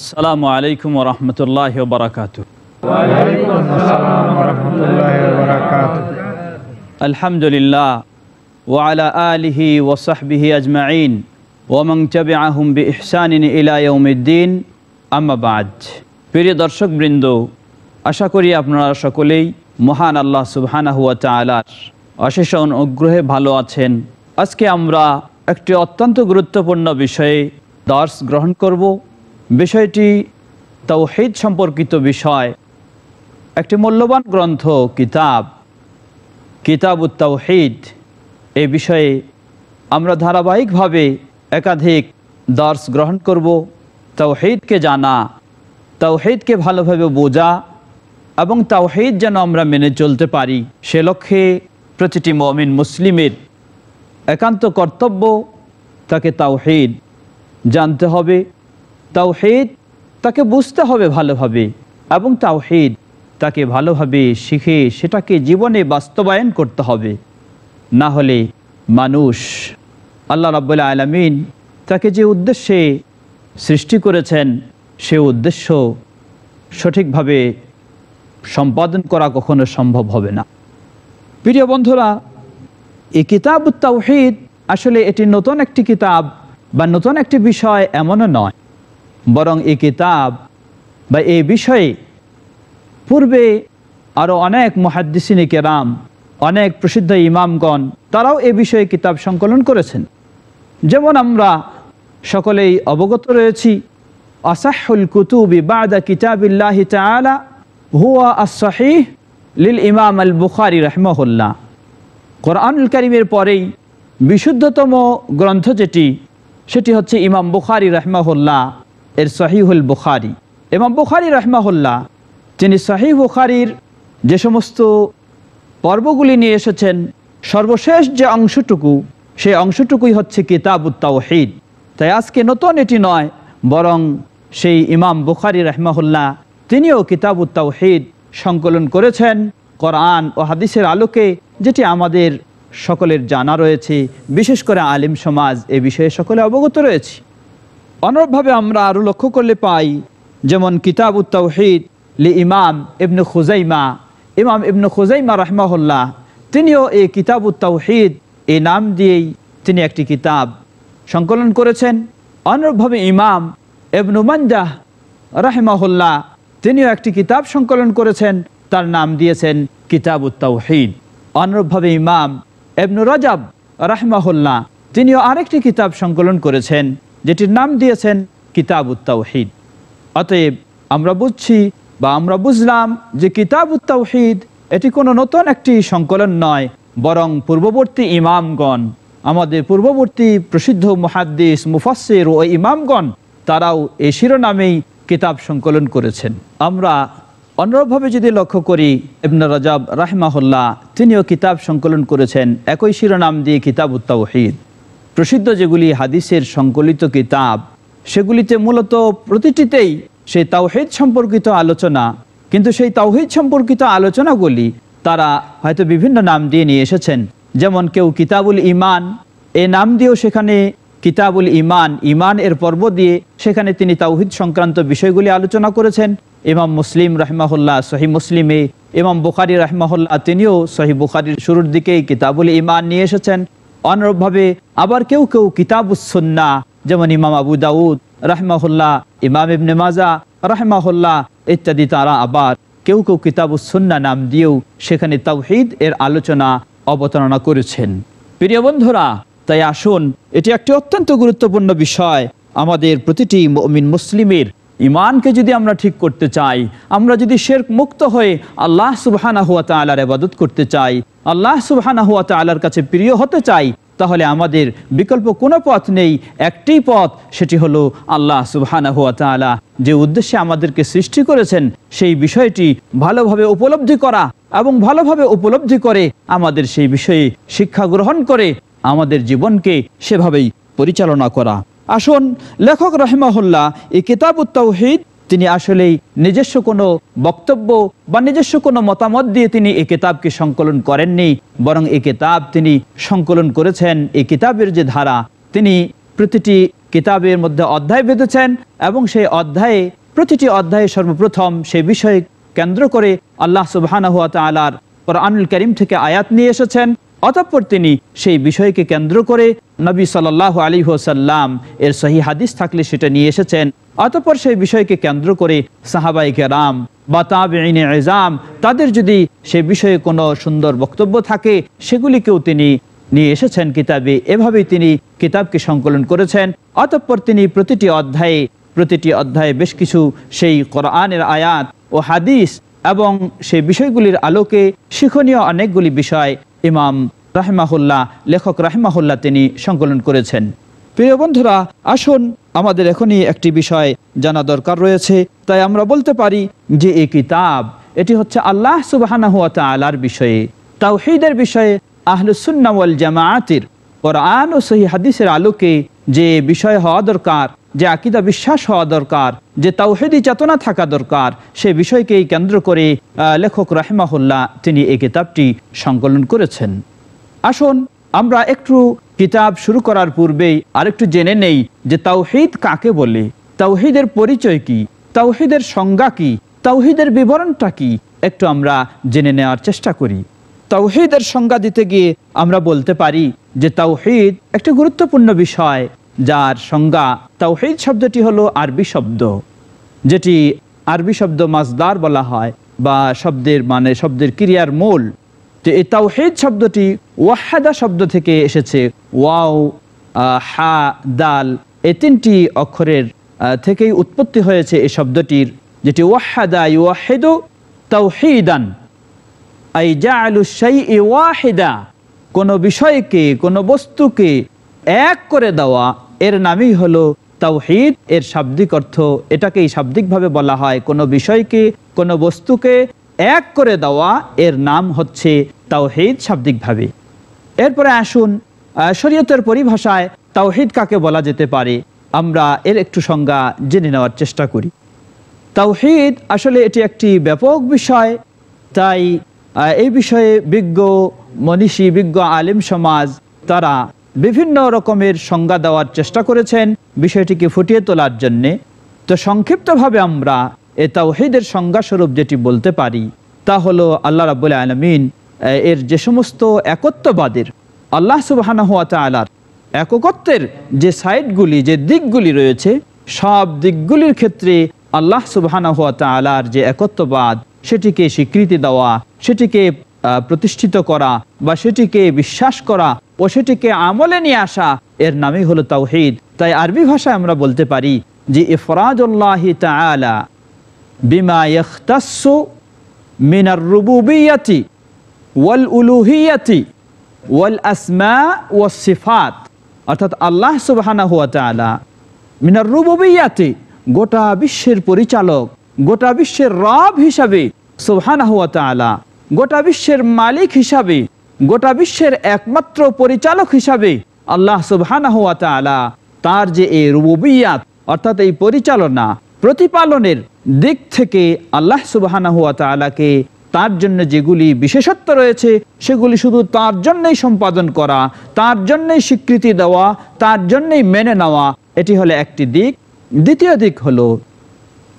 আসসালামু আলাইকুম রহমতুল্লাহ বারাকাত আলহামদুলিল্লাহ ওয়ালা আলিহি ওসাহবিহি আজমাইন ওমং চবে আহম বি ইহসানিন ইলায়ুদ্দিন আমাবাদ প্রিয় দর্শক বৃন্দ আশা করি আপনারা সকলেই মহান আল্লাহ সুবহানা সুবহানাহুয়া তালার অশেষ অনুগ্রহে ভালো আছেন আজকে আমরা একটি অত্যন্ত গুরুত্বপূর্ণ বিষয়ে দর্শ গ্রহণ করব বিষয়টি তৌহিদ সম্পর্কিত বিষয় একটি মূল্যবান গ্রন্থ কিতাব কিতাব উত্তাউহিদ এ বিষয়ে আমরা ধারাবাহিকভাবে একাধিক দর্শ গ্রহণ করব তৌহিদকে জানা তৌহিদকে ভালোভাবে বোঝা এবং তাওহিদ যেন আমরা মেনে চলতে পারি সে লক্ষ্যে প্রতিটি মমিন মুসলিমের একান্ত কর্তব্য তাকে তাওহিদ জানতে হবে তাওহিদ তাকে বুঝতে হবে ভালোভাবে এবং তাওহিদ তাকে ভালোভাবে শিখে সেটাকে জীবনে বাস্তবায়ন করতে হবে না হলে মানুষ আল্লাহ রাবুল আলমিন তাকে যে উদ্দেশ্যে সৃষ্টি করেছেন সে উদ্দেশ্য সঠিকভাবে সম্পাদন করা কখনো সম্ভব হবে না প্রিয় বন্ধুরা এই কিতাব তাওহিদ আসলে এটি নতুন একটি কিতাব বা নতুন একটি বিষয় এমনও নয় বরং এই কিতাব বা এই বিষয়ে পূর্বে আরও অনেক মহাদ্দিসিনী কেরাম অনেক প্রসিদ্ধ ইমামগণ তারাও এ বিষয়ে কিতাব সংকলন করেছেন যেমন আমরা সকলেই অবগত রয়েছি আসাহুল কুতুবি বাদা কিতাবিল্লাহি তালা হুয়া আসাহি লিল ইমাম আল বুখারি রহমহল্লা কোরআনুল করিমের পরেই বিশুদ্ধতম গ্রন্থ যেটি সেটি হচ্ছে ইমাম বুখারি রহমাহুল্লাহ এর সহিহুল বুখারি এবং বুখারি রহমাহুল্লাহ তিনি সহি বুখারির যে সমস্ত পর্বগুলি নিয়ে এসেছেন সর্বশেষ যে অংশটুকু সেই অংশটুকুই হচ্ছে কিতাবুত্তাওহিদ তাই আজকে নতুন এটি নয় বরং সেই ইমাম বুখারি রহমাহুল্লাহ তিনিও কিতাবুত্তাওহিদ সংকলন করেছেন কোরআন ও হাদিসের আলোকে যেটি আমাদের সকলের জানা রয়েছে বিশেষ করে আলিম সমাজ এ বিষয়ে সকলে অবগত রয়েছে অনুরূপভাবে আমরা আরও লক্ষ্য করলে পাই যেমন কিতাব উত্তাহিদ লি ইমাম ইবনু খুজাইমা ইমাম ইবনু খুজাইমা রহমাহুল্লাহ তিনিও এই কিতাব উত্তাহিদ এই নাম দিয়েই তিনি একটি কিতাব সংকলন করেছেন অনুরূপভাবে ইমাম এবনু মঞ্জাহ রাহেমাহুল্লাহ তিনিও একটি কিতাব সংকলন করেছেন তার নাম দিয়েছেন কিতাব উত্তাহিদ অনুরূপভাবে ইমাম এবনু রাজাব রাহমাহুল্লাহ তিনিও আরেকটি কিতাব সংকলন করেছেন যেটির নাম দিয়েছেন কিতাব উত্তাহিদ অতএব আমরা বুঝছি বা আমরা বুঝলাম যে কিতাব উত্তাহিদ এটি কোনো নতুন একটি সংকলন নয় বরং পূর্ববর্তী ইমামগণ আমাদের পূর্ববর্তী প্রসিদ্ধ মহাদ্দিস মুফাসের ও ইমামগণ তারাও এই শিরোনামেই কিতাব সংকলন করেছেন আমরা অন্যভাবে যদি লক্ষ্য করি ইবনা রাজাব রাহমাহুল্লাহ তিনিও কিতাব সংকলন করেছেন একই শিরোনাম দিয়ে কিতাব উত্তাহিদ প্রসিদ্ধ যেগুলি হাদিসের সংকলিত কিতাব সেগুলিতে মূলত প্রতিটিতেই সেই তাওহেদ সম্পর্কিত আলোচনা কিন্তু সেই তাওহেদ সম্পর্কিত আলোচনাগুলি তারা হয়তো বিভিন্ন নাম দিয়ে নিয়ে এসেছেন যেমন কেউ কিতাবুল ইমান এ নাম দিয়েও সেখানে কিতাবুল ইমান ইমান এর পর্ব দিয়ে সেখানে তিনি তাওহিদ সংক্রান্ত বিষয়গুলি আলোচনা করেছেন ইমাম মুসলিম রহমাহুল্লাহ সহি মুসলিমে ইমাম বুখারি রহমাহুল্লাহ তিনিও সহি বুখারির শুরুর দিকেই কিতাবুল ইমান নিয়ে এসেছেন অনুরূপভাবে আবার কেউ কেউ কিতাবুসন্না যেমন ইমাম আবু দাউদ রাহমাহুল্লাহ ইমাম ইবনে মাজা রাহমাহুল্লাহ ইত্যাদি তারা আবার কেউ কেউ কিতাবুসন্না নাম দিয়েও সেখানে তাওহিদ এর আলোচনা অবতারণা করেছেন প্রিয় বন্ধুরা তাই আসুন এটি একটি অত্যন্ত গুরুত্বপূর্ণ বিষয় আমাদের প্রতিটি মমিন মুসলিমের ইমানকে যদি আমরা ঠিক করতে চাই আমরা যদি শেরক মুক্ত হয়ে আল্লাহ সুবাহানা হুয়া তালার আবাদত করতে চাই আল্লাহ সুবাহানাহুয়া তাল্লার কাছে প্রিয় হতে চাই তাহলে আমাদের বিকল্প কোনো পথ নেই একটি পথ সেটি হলো আল্লাহ সুবাহ যে উদ্দেশ্যে আমাদেরকে সৃষ্টি করেছেন সেই বিষয়টি ভালোভাবে উপলব্ধি করা এবং ভালোভাবে উপলব্ধি করে আমাদের সেই বিষয়ে শিক্ষা গ্রহণ করে আমাদের জীবনকে সেভাবেই পরিচালনা করা আসুন লেখক রহেমাহুল্লাহ এই কিতাব উত্তাহিদ তিনি আসলেই নিজস্ব কোনো বক্তব্য বা নিজস্ব কোনো মতামত দিয়ে তিনি এ কিতাবকে সংকলন করেননি বরং এ কিতাব তিনি সংকলন করেছেন এই কিতাবের যে ধারা তিনি প্রতিটি কিতাবের মধ্যে অধ্যায় বেঁধেছেন এবং সেই অধ্যায়ে প্রতিটি অধ্যায়ে সর্বপ্রথম সে বিষয়ে কেন্দ্র করে আল্লাহ সুবাহানহুয়া তালার কোরআনুল করিম থেকে আয়াত নিয়ে এসেছেন অতঃপর তিনি সেই বিষয়কে কেন্দ্র করে নবী সাল আলী হোসাল্লাম এর সহি হাদিস থাকলে সেটা নিয়ে এসেছেন অতপর সেই বিষয়কে কেন্দ্র করে সাহাবাইকে রাম বা তাবিনে এজাম তাদের যদি সে বিষয়ে কোনো সুন্দর বক্তব্য থাকে সেগুলিকেও তিনি নিয়ে এসেছেন কিতাবে এভাবেই তিনি কিতাবকে সংকলন করেছেন অতঃপর তিনি প্রতিটি অধ্যায়ে প্রতিটি অধ্যায়ে বেশ কিছু সেই কোরআনের আয়াত ও হাদিস এবং সেই বিষয়গুলির আলোকে শিক্ষণীয় অনেকগুলি বিষয় ইমাম রাহেমাহুল্লাহ লেখক রাহেমাহুল্লাহ তিনি সংকলন করেছেন প্রিয় বন্ধুরা আসুন আমাদের এখনই একটি বিষয় জানা দরকার রয়েছে তাই আমরা বলতে পারি যে এই কিতাব এটি হচ্ছে আল্লাহ সুবাহ তালার বিষয়ে তাওহিদের বিষয়ে আহলুসুন্নাওয়াল জামায়াতির কোরআন ও সহি হাদিসের আলোকে যে বিষয় হওয়া দরকার যে আকিদা বিশ্বাস হওয়া দরকার যে তাওহেদি চেতনা থাকা দরকার সে বিষয়কেই কেন্দ্র করে লেখক রাহেমাহুল্লাহ তিনি এই কিতাবটি সংকলন করেছেন আসুন আমরা একটু কিতাব শুরু করার পূর্বেই আরেকটু জেনে নেই যে তাওহিদ কাকে বলে তাওহিদের পরিচয় কি তাওহিদের সংজ্ঞা কি তাওহিদের বিবরণটা কি একটু আমরা জেনে নেওয়ার চেষ্টা করি তাওহিদের সংজ্ঞা দিতে গিয়ে আমরা বলতে পারি যে তাওহিদ একটি গুরুত্বপূর্ণ বিষয় যার সংজ্ঞা তাওহিদ শব্দটি হলো আরবি শব্দ যেটি আরবি শব্দ মাজদার বলা হয় বা শব্দের মানে শব্দের ক্রিয়ার মূল যে এই তাওহেদ শব্দটি ওয়াহাদা শব্দ থেকে এসেছে ওয়াও হা দাল এই তিনটি অক্ষরের থেকেই উৎপত্তি হয়েছে এই শব্দটির যেটি ওয়াহাদা ইউহেদ তাওহিদান আই যা আলু সাই ওয়াহেদা কোনো বিষয়কে কোনো বস্তুকে এক করে দেওয়া এর নামই হলো তাওহিদ এর শাব্দিক অর্থ এটাকেই শাব্দিকভাবে বলা হয় কোনো বিষয়কে কোনো বস্তুকে এক করে দেওয়া এর নাম হচ্ছে তাওহিদ শাব্দিকভাবে এরপরে আসুন শরীয়তের পরিভাষায় তাওহিদ কাকে বলা যেতে পারে আমরা এর একটু সংজ্ঞা জেনে নেওয়ার চেষ্টা করি তাওহিদ আসলে এটি একটি ব্যাপক বিষয় তাই এই বিষয়ে বিজ্ঞ মনীষী বিজ্ঞ আলিম সমাজ তারা বিভিন্ন রকমের সংজ্ঞা দেওয়ার চেষ্টা করেছেন বিষয়টিকে ফুটিয়ে তোলার জন্যে তো সংক্ষিপ্তভাবে আমরা এ তাওহিদের সংজ্ঞাস্বরূপ যেটি বলতে পারি তা হলো আল্লাহ রাবুল আলমিন এর যে সমস্ত একত্ববাদের আল্লাহ সুবাহানহাতালার এককত্বের যে সাইডগুলি যে দিকগুলি রয়েছে সব দিকগুলির ক্ষেত্রে আল্লাহ সুবাহানহাতালার যে একত্ববাদ সেটিকে স্বীকৃতি দেওয়া সেটিকে প্রতিষ্ঠিত করা বা সেটিকে বিশ্বাস করা ও সেটিকে আমলে নিয়ে আসা এর নামই হলো তাওহিদ তাই আরবি ভাষায় আমরা বলতে পারি যে ইফরাজুল্লাহ তালা মিনার আসমা অর্থাৎ আল্লাহ মিনার গোটা বিশ্বের পরিচালক গোটা বিশ্বের রব হিসাবে সুবহানা গোটা বিশ্বের মালিক হিসাবে গোটা বিশ্বের একমাত্র পরিচালক হিসাবে আল্লাহ সুবহানা তার যে এই রুবিয়াত অর্থাৎ এই পরিচালনা প্রতিপালনের দিক থেকে আল্লাহ সুবাহানাহুয়াতালাকে তার জন্য যেগুলি বিশেষত্ব রয়েছে সেগুলি শুধু তার জন্যই সম্পাদন করা তার জন্যই স্বীকৃতি দেওয়া তার জন্যই মেনে নেওয়া এটি হলো একটি দিক দ্বিতীয় দিক হল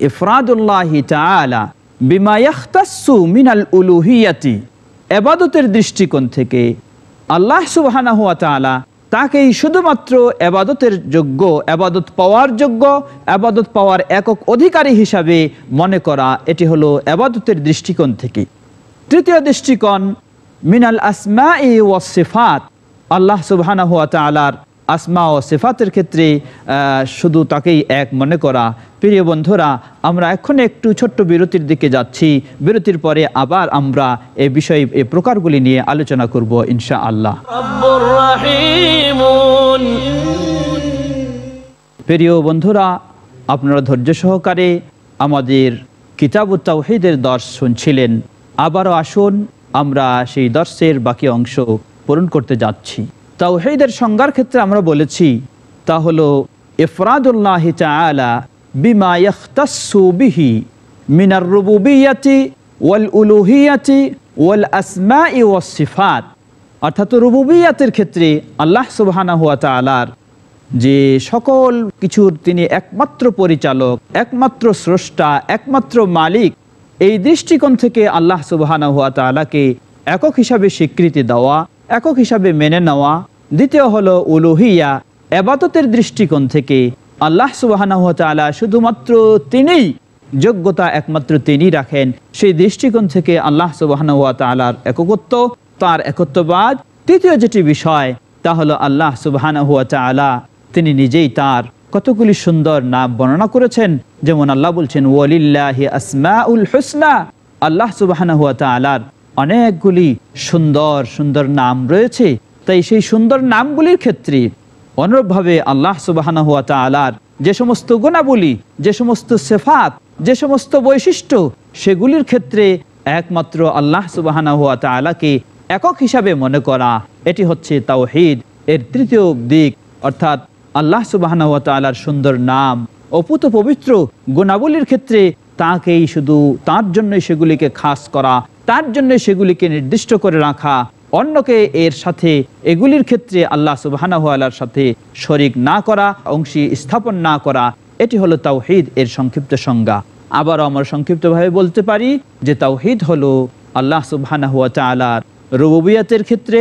ইফরাদুল্লাহি তালা বিমায়াখতাসু মিনাল উলুহিয়াতি এবাদতের দৃষ্টিকোণ থেকে আল্লাহ সুবাহানাহুয়া তালা তাকেই শুধুমাত্র আবাদতের যোগ্য আবাদত পাওয়ার যোগ্য আবাদত পাওয়ার একক অধিকারী হিসাবে মনে করা এটি হলো আবাদতের দৃষ্টিকোণ থেকে তৃতীয় দৃষ্টিকোণ মিনাল আসমা ই ওয়াসিফাত আল্লাহ তালার আসমা ও সেফাতের ক্ষেত্রে শুধু তাকেই এক মনে করা প্রিয় বন্ধুরা আমরা এখন একটু ছোট্ট বিরতির দিকে যাচ্ছি বিরতির পরে আবার আমরা এ বিষয়ে এ প্রকারগুলি নিয়ে আলোচনা করব ইনশা আল্লাহ প্রিয় বন্ধুরা আপনারা ধৈর্য সহকারে আমাদের কিতাবু তাওহিদের দর্শ শুনছিলেন আবারও আসুন আমরা সেই দর্শের বাকি অংশ পূরণ করতে যাচ্ছি তাওহিদের সংজ্ঞার ক্ষেত্রে আমরা বলেছি তা হলো ইফরাদুল্লাহ তালা বিমা ইখতাসুবিহি মিনার রুবুবিয়াতি ওয়াল উলুহিয়াতি ওয়াল আসমা ওয়াস সিফাত অর্থাৎ রুবুবিয়াতের ক্ষেত্রে আল্লাহ সুবহানা হুয়া তালার যে সকল কিছুর তিনি একমাত্র পরিচালক একমাত্র স্রষ্টা একমাত্র মালিক এই দৃষ্টিকোণ থেকে আল্লাহ সুবহানা হুয়া তালাকে একক হিসাবে স্বীকৃতি দেওয়া একক হিসাবে মেনে নেওয়া দ্বিতীয় হলো উলুহিয়া এবাদতের দৃষ্টিকোণ থেকে আল্লাহ সুবাহ শুধুমাত্র তিনিই যোগ্যতা একমাত্র তিনি রাখেন সেই দৃষ্টিকোণ থেকে আল্লাহ সুবাহর এককত্ব তার একত্ববাদ তৃতীয় যেটি বিষয় তা হলো আল্লাহ সুবাহ তিনি নিজেই তার কতগুলি সুন্দর নাম বর্ণনা করেছেন যেমন আল্লাহ বলছেন ওয়ালিল্লাহি আসমাউল হুসনা আল্লাহ সুবাহ অনেকগুলি সুন্দর সুন্দর নাম রয়েছে তাই সেই সুন্দর নামগুলির ক্ষেত্রে অনুরূপভাবে আল্লাহ সুবাহানা হুয়া তালার যে সমস্ত গুণাবলী যে সমস্ত সেফাত যে সমস্ত বৈশিষ্ট্য সেগুলির ক্ষেত্রে একমাত্র আল্লাহ সুবাহানা হুয়া তালাকে একক হিসাবে মনে করা এটি হচ্ছে তাওহিদ এর তৃতীয় দিক অর্থাৎ আল্লাহ সুবাহানা হুয়া তালার সুন্দর নাম অপুত পবিত্র গুণাবলীর ক্ষেত্রে তাকেই শুধু তার জন্যই সেগুলিকে খাস করা তার জন্য সেগুলিকে নির্দিষ্ট করে রাখা অন্যকে এর সাথে এগুলির ক্ষেত্রে আল্লাহ সুবাহানাহালার সাথে শরিক না করা অংশী স্থাপন না করা এটি হলো তাওহিদ এর সংক্ষিপ্ত সংজ্ঞা আবার আমরা সংক্ষিপ্তভাবে বলতে পারি যে তাওহিদ হলো আল্লাহ সুবাহানাহুয়া তালার রুবুবিয়াতের ক্ষেত্রে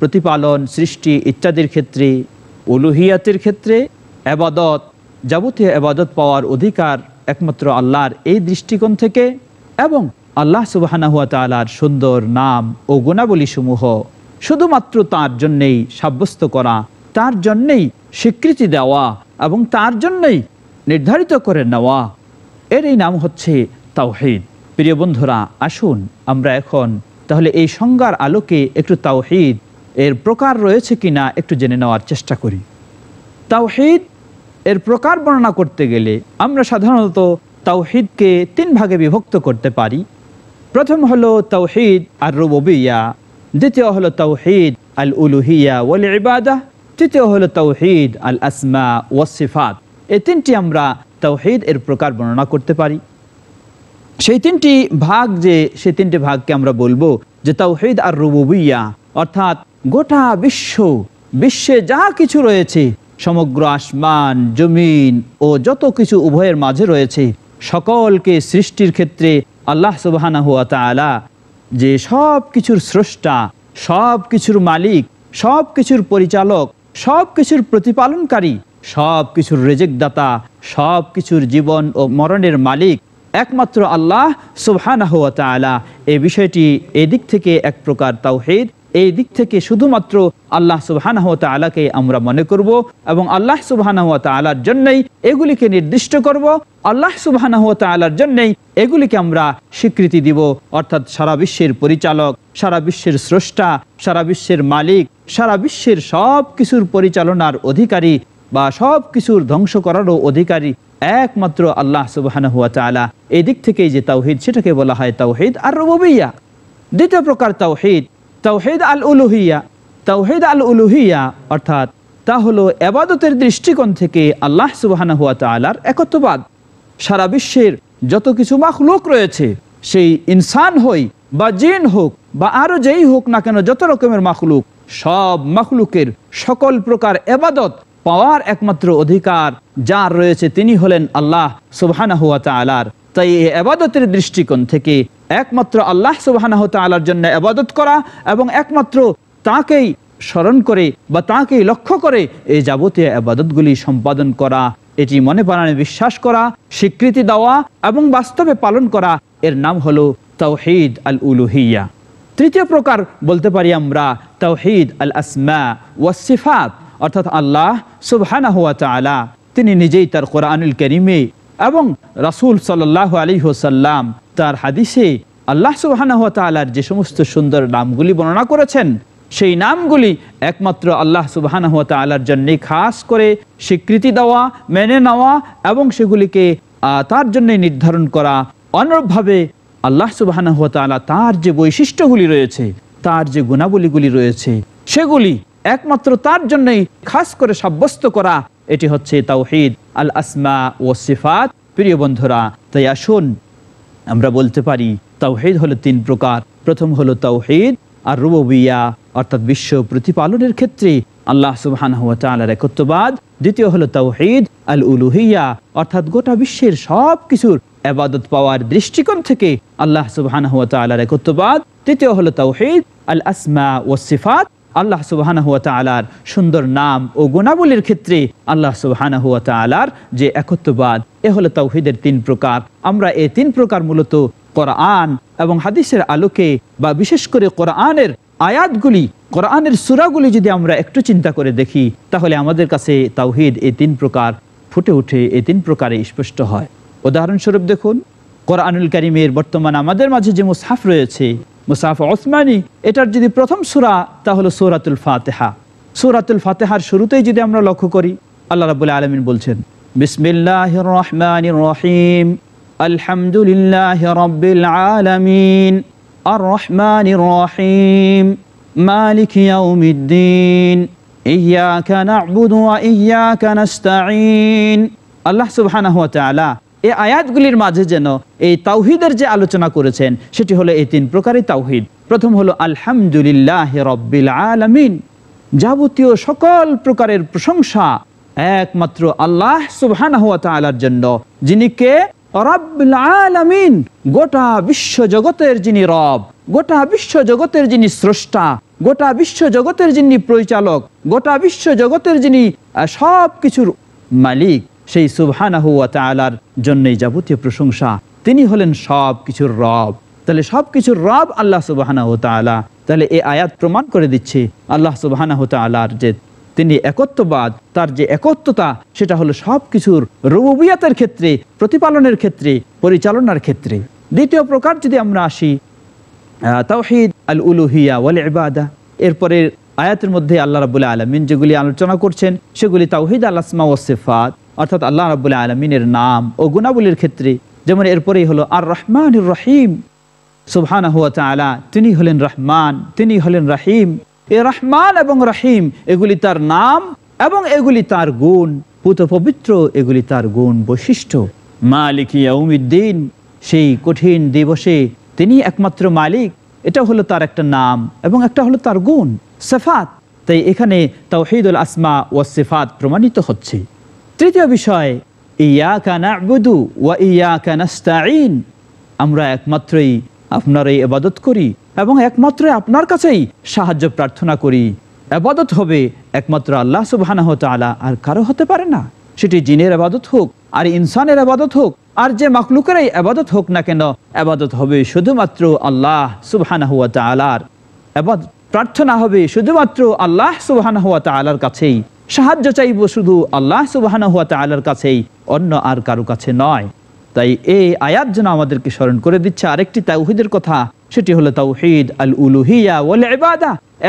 প্রতিপালন সৃষ্টি ইত্যাদির ক্ষেত্রে উলুহিয়াতের ক্ষেত্রে আবাদত যাবতীয় আবাদত পাওয়ার অধিকার একমাত্র আল্লাহর এই দৃষ্টিকোণ থেকে এবং আল্লাহ হুয়া তালার সুন্দর নাম ও গুণাবলীসমূহ শুধুমাত্র তার জন্যেই সাব্যস্ত করা তার জন্যেই স্বীকৃতি দেওয়া এবং তার জন্যই নির্ধারিত করে নেওয়া এর এই নাম হচ্ছে তাওহিদ প্রিয় বন্ধুরা আসুন আমরা এখন তাহলে এই সংজ্ঞার আলোকে একটু তাওহিদ এর প্রকার রয়েছে কি না একটু জেনে নেওয়ার চেষ্টা করি তাওহিদ এর প্রকার বর্ণনা করতে গেলে আমরা সাধারণত তাওহিদকে তিন ভাগে বিভক্ত করতে পারি প্রথম হলো তৌহিদ আর রুবিয়া দ্বিতীয় হলো তৌহিদ আল উলুহিয়া ওয়াল ইবাদা তৃতীয় হলো তৌহিদ আল আসমা ওয়াসিফাত এই তিনটি আমরা তৌহিদ এর প্রকার বর্ণনা করতে পারি সেই তিনটি ভাগ যে সেই তিনটি ভাগকে আমরা বলবো যে তৌহিদ আর রুবুবিয়া অর্থাৎ গোটা বিশ্ব বিশ্বে যা কিছু রয়েছে সমগ্র আসমান জমিন ও যত কিছু উভয়ের মাঝে রয়েছে সকলকে সৃষ্টির ক্ষেত্রে আল্লাহ সুবাহানা হুয়া তালা যে সব কিছুর স্রষ্টা সব কিছুর মালিক সব কিছুর পরিচালক সব কিছুর প্রতিপালনকারী সব কিছুর রেজেকদাতা সব কিছুর জীবন ও মরণের মালিক একমাত্র আল্লাহ সুবহানাহ তালা এ বিষয়টি এদিক থেকে এক প্রকার তাওহিদ এই দিক থেকে শুধুমাত্র আল্লাহ সুবহান হাত আমরা মনে করব এবং আল্লাহ সুবহান হাত জন্যই এগুলিকে নির্দিষ্ট করব আল্লাহ সুবহান হাত জন্যই এগুলিকে আমরা স্বীকৃতি দিব অর্থাৎ সারা বিশ্বের পরিচালক সারা বিশ্বের স্রষ্টা সারা বিশ্বের মালিক সারা বিশ্বের সব কিছুর পরিচালনার অধিকারী বা সব কিছুর ধ্বংস করারও অধিকারী একমাত্র আল্লাহ সুবহান হুয়া তালা এই দিক থেকেই যে তাওহিদ সেটাকে বলা হয় তাওহিদ আর রবিয়া দ্বিতীয় প্রকার তাওহিদ তৌহিদ আল উলুহিয়া তৌহিদ আল উলুহিয়া অর্থাৎ তা হলো এবাদতের দৃষ্টিকোণ থেকে আল্লাহ সুবাহানা হুয়া তালার একত্ববাদ সারা বিশ্বের যত কিছু লোক রয়েছে সেই ইনসান হই বা জিন হোক বা আরও যেই হোক না কেন যত রকমের মাখলুক সব মাখলুকের সকল প্রকার এবাদত পাওয়ার একমাত্র অধিকার যার রয়েছে তিনি হলেন আল্লাহ সুবাহানা হুয়া তালার তাই এই আবাদতের দৃষ্টিকোণ থেকে একমাত্র আল্লাহ সুবাহ আলার জন্য আবাদত করা এবং একমাত্র তাকেই স্মরণ করে বা তাকেই লক্ষ্য করে এই যাবতীয় আবাদতগুলি সম্পাদন করা এটি মনে প্রাণে বিশ্বাস করা স্বীকৃতি দেওয়া এবং বাস্তবে পালন করা এর নাম হলো তাওহিদ আল উলুহিয়া তৃতীয় প্রকার বলতে পারি আমরা তাওহিদ আল আসমা ওয়াসিফাত অর্থাৎ আল্লাহ সুবহানা হুয়া তালা তিনি নিজেই তার কোরআনুল করিমে এবং রাসুল সাল্লাহ আলী হোসাল্লাম তার হাদিসে আল্লাহ সুবাহ যে সমস্ত সুন্দর নামগুলি বর্ণনা করেছেন সেই নামগুলি একমাত্র আল্লাহ সুবাহ জন্যে খাস করে স্বীকৃতি দেওয়া মেনে নেওয়া এবং সেগুলিকে তার জন্যে নির্ধারণ করা অনুরূপভাবে আল্লাহ সুবাহ তার যে বৈশিষ্ট্যগুলি রয়েছে তার যে গুণাবলীগুলি রয়েছে সেগুলি একমাত্র তার জন্যই খাস করে সাব্যস্ত করা এটি হচ্ছে তাওহিদ আল আসমা ও সিফাত প্রিয় বন্ধুরা তাই আসুন আমরা বলতে পারি তাওহিদ হলো তিন প্রকার প্রথম হলো তাওহিদ আর রুবিয়া অর্থাৎ বিশ্ব প্রতিপালনের ক্ষেত্রে আল্লাহ সুবাহানহতালার একত্ববাদ দ্বিতীয় হলো তাওহিদ আল উলুহিয়া অর্থাৎ গোটা বিশ্বের সব কিছুর আবাদত পাওয়ার দৃষ্টিকোণ থেকে আল্লাহ সুবাহানহতালার একত্ববাদ তৃতীয় হলো তাওহিদ আল আসমা ও সিফাত আল্লাহ তালার সুন্দর নাম ও গুণাবলীর ক্ষেত্রে আল্লাহ তালার যে একত্ববাদ এ হলো তৌহিদের তিন প্রকার আমরা এই তিন প্রকার মূলত কোরআন এবং হাদিসের আলোকে বা বিশেষ করে কোরআনের আয়াতগুলি কোরআনের সুরাগুলি যদি আমরা একটু চিন্তা করে দেখি তাহলে আমাদের কাছে তাওহিদ এই তিন প্রকার ফুটে উঠে এই তিন প্রকারে স্পষ্ট হয় উদাহরণস্বরূপ দেখুন কোরআনুল করিমের বর্তমান আমাদের মাঝে যে মুসাফ রয়েছে মুসাফা ওসমানী এটার যদি প্রথম সুরা তা হলো সৌরাতুল ফাতেহা সৌরাতুল ফাতেহার শুরুতেই যদি আমরা লক্ষ্য করি আল্লাহ রাবুল আলমিন বলছেন বিসমিল্লাহ রহমান রহিম আলহামদুলিল্লাহ রবিল আলমিন আর রহমান রহিম মালিক ইয়াউমিদ্দিন ইয়া না'বুদু ওয়া ইয়াকা নাস্তাঈন আল্লাহ সুবহানাহু ওয়া তাআলা এই আয়াতগুলির মাঝে যেন এই তাওহিদের যে আলোচনা করেছেন সেটি হলো এই তিন প্রকারের তাওহিদ প্রথম হলো আলহামদুলিল্লাহ রব্বিল আলমিন যাবতীয় সকল প্রকারের প্রশংসা একমাত্র আল্লাহ সুবহান জন্য যিনি কে রব্বিল আলমিন গোটা বিশ্ব জগতের যিনি রব গোটা বিশ্ব জগতের যিনি স্রষ্টা গোটা বিশ্ব জগতের যিনি পরিচালক গোটা বিশ্ব জগতের যিনি সব কিছুর মালিক সেই সুবহানাহুয়া জন্যই যাবতীয় প্রশংসা তিনি হলেন সব কিছুর রব তাহলে সব কিছুর রব আল্লাহ সুবাহানাহ তালা তাহলে এ আয়াত প্রমাণ করে দিচ্ছে আল্লাহ সুবাহানাহ তালার যে তিনি একত্ববাদ তার যে একত্রতা সেটা হলো সব কিছুর রুবিয়াতের ক্ষেত্রে প্রতিপালনের ক্ষেত্রে পরিচালনার ক্ষেত্রে দ্বিতীয় প্রকার যদি আমরা আসি তাওহিদ আল উলুহিয়া ওয়াল ইবাদা এরপরে আয়াতের মধ্যে আল্লাহ রাবুল্লাহ আলমিন যেগুলি আলোচনা করছেন সেগুলি তাওহিদ আল আসমা ওসিফাত অর্থাৎ আল্লাহ রাবুল্লাহ আলমিনের নাম ও গুণাবলীর ক্ষেত্রে যেমন এরপরেই হলো আর রহমান রহিম সুবহানা হুয়া তালা তিনি হলেন রহমান তিনি হলেন রাহিম এ রহমান এবং রাহিম এগুলি তার নাম এবং এগুলি তার গুণ পুত পবিত্র এগুলি তার গুণ বৈশিষ্ট্য মালিক ইয়াউমিদ্দিন সেই কঠিন দিবসে তিনি একমাত্র মালিক এটা হলো তার একটা নাম এবং একটা হলো তার গুণ সেফাত তাই এখানে তাওহিদুল আসমা ও সেফাত প্রমাণিত হচ্ছে তৃতীয় বিষয় ইয়া কানা ওয়া ইয়া কানাস্তাইন আমরা একমাত্রই আপনার এই আবাদত করি এবং একমাত্র আপনার কাছেই সাহায্য প্রার্থনা করি আবাদত হবে একমাত্র আল্লাহ সুবাহ আর কারো হতে পারে না সেটি জিনের আবাদত হোক আর ইনসানের আবাদত হোক আর যে মাকলুকেরাই আবাদত হোক না কেন আবাদত হবে শুধুমাত্র আল্লাহ সুবাহানাহ তালার প্রার্থনা হবে শুধুমাত্র আল্লাহ সুবাহানাহ তালার কাছেই সাহায্য চাইব শুধু আল্লাহ সুবাহানা হুয়া কাছেই অন্য আর কারো কাছে নয় তাই এই আয়াত যেন আমাদেরকে স্মরণ করে দিচ্ছে আরেকটি তাউহিদের কথা সেটি হলো তাউহিদ আল উলুহিয়া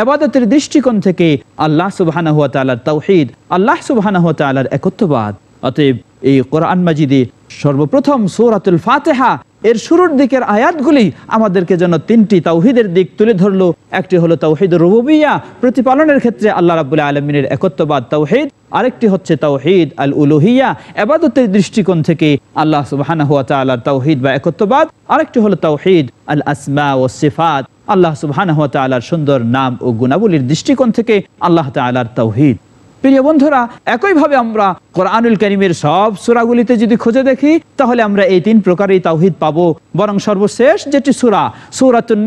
এবাদতের দৃষ্টিকোণ থেকে আল্লাহ সুবাহ হুয়া তাউহিদ আল্লাহ সুবাহ হুয়া তালার একত্ববাদ অতএব এই কোরআন মাজিদে সর্বপ্রথম সৌরাতুল ফাতেহা এর শুরুর দিকের আয়াতগুলি আমাদেরকে যেন তিনটি তাওহিদের দিক তুলে ধরলো একটি হলো তাওহিদ রুবিয়া প্রতিপালনের ক্ষেত্রে আল্লাহ রাবুল আলমিনের একত্ববাদ তাওহিদ আরেকটি হচ্ছে তাওহিদ আল উলুহিয়া আবাদতের দৃষ্টিকোণ থেকে আল্লাহ সুবাহানা হুয়া তাল্লাহ তাওহিদ বা একত্ববাদ আরেকটি হলো তাওহিদ আল আসমা ও সিফাত আল্লাহ সুবাহানা হুয়া তাল্লাহর সুন্দর নাম ও গুণাবলীর দৃষ্টিকোণ থেকে আল্লাহ তাল্লাহর তাওহিদ প্রিয় বন্ধুরা একইভাবে আমরা কোরআনুল করিমের সব সুরাগুলিতে যদি খুঁজে দেখি তাহলে আমরা এই তিন প্রকারই তাওহিদ পাবো বরং সর্বশেষ যেটি সুরা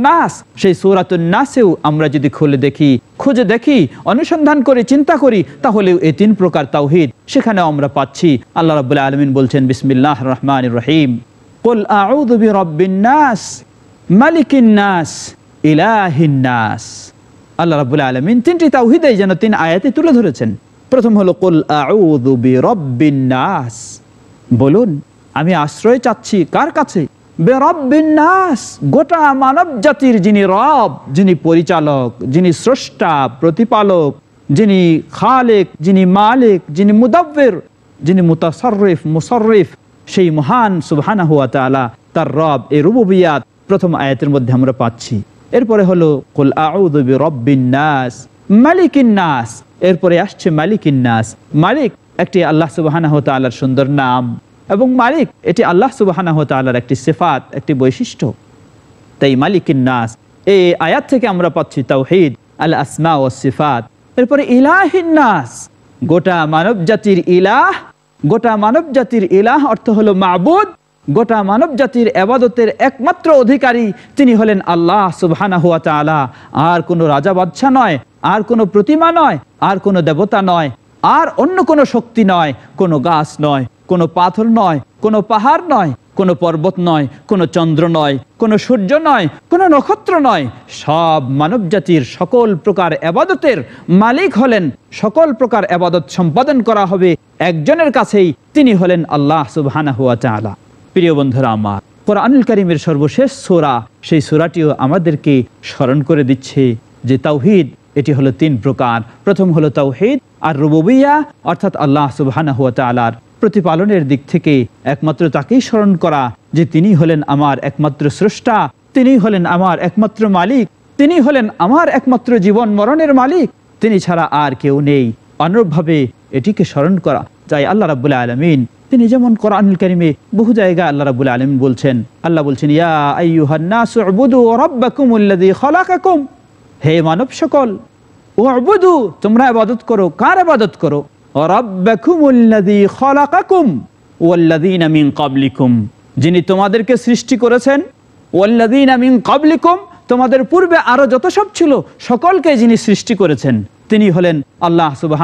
নাস সেই নাসেও আমরা যদি খুলে দেখি খুঁজে দেখি অনুসন্ধান করে চিন্তা করি তাহলেও এই তিন প্রকার তাওহিদ সেখানে আমরা পাচ্ছি আল্লাহ রবুল্লাহ আলমিন বলছেন বিসমিল্লাহ রহমান রহিম قل أعوذ برب الناس ملك الناس إله الناس আল্লাহ রাবুল আলমিন তিনটি তাওহিদাই যেন তিন আয়াতে তুলে ধরেছেন প্রথম হলো কুল নাস বলুন আমি আশ্রয় চাচ্ছি কার কাছে গোটা মানব জাতির যিনি রব যিনি পরিচালক যিনি স্রষ্টা প্রতিপালক যিনি খালেক যিনি মালিক যিনি মুদাব্বের যিনি মুতাসররিফ মুসররিফ সেই মহান সুবহানা হুয়া তালা তার রব এ রুবুবিয়াত প্রথম আয়াতের মধ্যে আমরা পাচ্ছি এরপরে হলো কুল আউদ রব্বিন নাস মালিকিন এরপরে আসছে মালিকিন নাস মালিক একটি আল্লাহ সুবাহানা সুবাহানাহ আল্লাহর সুন্দর নাম এবং মালিক এটি আল্লাহ সুবাহানা সুবাহানাহ আল্লাহর একটি সেফাত একটি বৈশিষ্ট্য তাই মালিকিন নাস এই আয়াত থেকে আমরা পাচ্ছি তাওহিদ আল আসমা ও সিফাত এরপরে ইলাহিন গোটা মানব জাতির ইলাহ গোটা মানব জাতির ইলাহ অর্থ হলো মাবুদ গোটা মানব জাতির আবাদতের একমাত্র অধিকারী তিনি হলেন আল্লাহ সুবহানা হুয়া তালা আর কোনো রাজা বাদশাহ নয় আর কোনো প্রতিমা নয় আর কোনো দেবতা নয় আর অন্য কোনো শক্তি নয় কোনো গাছ নয় কোনো পাথর নয় কোনো পাহাড় নয় কোনো পর্বত নয় কোনো চন্দ্র নয় কোনো সূর্য নয় কোনো নক্ষত্র নয় সব মানব জাতির সকল প্রকার আবাদতের মালিক হলেন সকল প্রকার আবাদত সম্পাদন করা হবে একজনের কাছেই তিনি হলেন আল্লাহ সুবহানা হুয়া তালা প্রিয় বন্ধুরা আমার কোরআনুল করিমের সর্বশেষ সোরা সেই সোরাটিও আমাদেরকে স্মরণ করে দিচ্ছে যে তাওহিদ এটি হলো তিন প্রকার প্রথম হলো তাওহিদ আর রুবুবিয়া অর্থাৎ আল্লাহ সুবাহ প্রতিপালনের দিক থেকে একমাত্র তাকেই স্মরণ করা যে তিনি হলেন আমার একমাত্র স্রষ্টা তিনি হলেন আমার একমাত্র মালিক তিনি হলেন আমার একমাত্র জীবন মরণের মালিক তিনি ছাড়া আর কেউ নেই অনুরূপভাবে এটিকে স্মরণ করা যাই আল্লাহ রাবুল্লাহ আলমিন তিনি যেমন কোরআনুল করিমে বহু জায়গা আল্লাহ রাবুল আলম বলছেন আল্লাহ বলছেন হে মানব সকল ও অবুধু তোমরা আবাদত করো কার আবাদত করো যিনি তোমাদেরকে সৃষ্টি করেছেন তোমাদের পূর্বে আরো যত সব ছিল সকলকে যিনি সৃষ্টি করেছেন তিনি হলেন আল্লাহ সুবাহ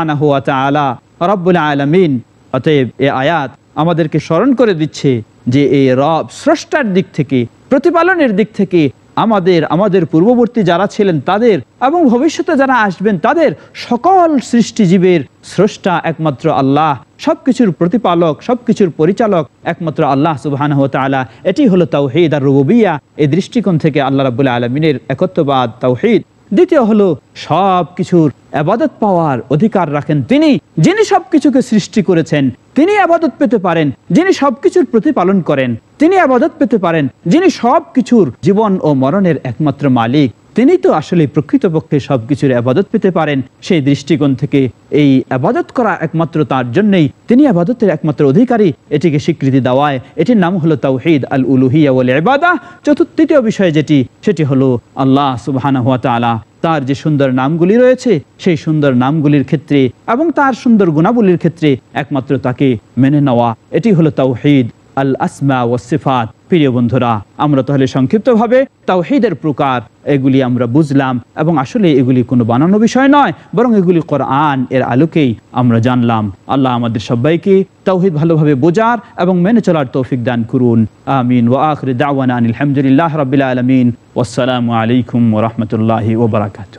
আলমিন অতএব এ আয়াত আমাদেরকে স্মরণ করে দিচ্ছে যে এই রব স্রষ্টার দিক থেকে প্রতিপালনের দিক থেকে আমাদের আমাদের পূর্ববর্তী যারা ছিলেন তাদের এবং ভবিষ্যতে যারা আসবেন তাদের সকল সৃষ্টিজীবের স্রষ্টা একমাত্র আল্লাহ সব কিছুর প্রতিপালক সব কিছুর পরিচালক একমাত্র আল্লাহ সুবাহান তালা এটি হলো তাওহিদ আর রুবিয়া এই দৃষ্টিকোণ থেকে আল্লাহ রাবুল্লাহ আলমিনের একত্ববাদ তাওহিদ দ্বিতীয় হলো সব কিছুর আবাদত পাওয়ার অধিকার রাখেন তিনি যিনি সব কিছুকে সৃষ্টি করেছেন তিনি আবাদত পেতে পারেন যিনি সব কিছুর প্রতিপালন করেন তিনি আবাদত পেতে পারেন যিনি সব কিছুর জীবন ও মরণের একমাত্র মালিক তিনি তো আসলে প্রকৃতপক্ষে সব কিছুর আবাদত পেতে পারেন সেই দৃষ্টিকোণ থেকে এই আবাদত করা একমাত্র তার জন্যই তিনি আবাদতের একমাত্র অধিকারী এটিকে স্বীকৃতি দেওয়ায় এটির নাম হলো তাওহিদ আল উলুহিয়া এবাদা চতুর্থীয় বিষয় যেটি সেটি হলো আল্লাহ সুবাহানা হাত আলা তার যে সুন্দর নামগুলি রয়েছে সেই সুন্দর নামগুলির ক্ষেত্রে এবং তার সুন্দর গুণাবলীর ক্ষেত্রে একমাত্র তাকে মেনে নেওয়া এটি হলো তাওহিদ আল আসমা ওয়াসিফাত প্রিয় বন্ধুরা আমরা তাহলে সংক্ষিপ্তভাবে তাওহিদের প্রকার এগুলি আমরা বুঝলাম এবং আসলে এগুলি কোনো বানানো বিষয় নয় বরং এগুলি কোরআন এর আলোকেই আমরা জানলাম আল্লাহ আমাদের সবাইকে তাওহিদ ভালোভাবে বোঝার এবং মেনে চলার তৌফিক দান করুন আমিন ওয়া আখরি দাওয়ান আনিল হামদুলিল্লাহ রবিল আলমিন ওসালামু আলাইকুম ওরহমতুল্লাহি ওবরাকাত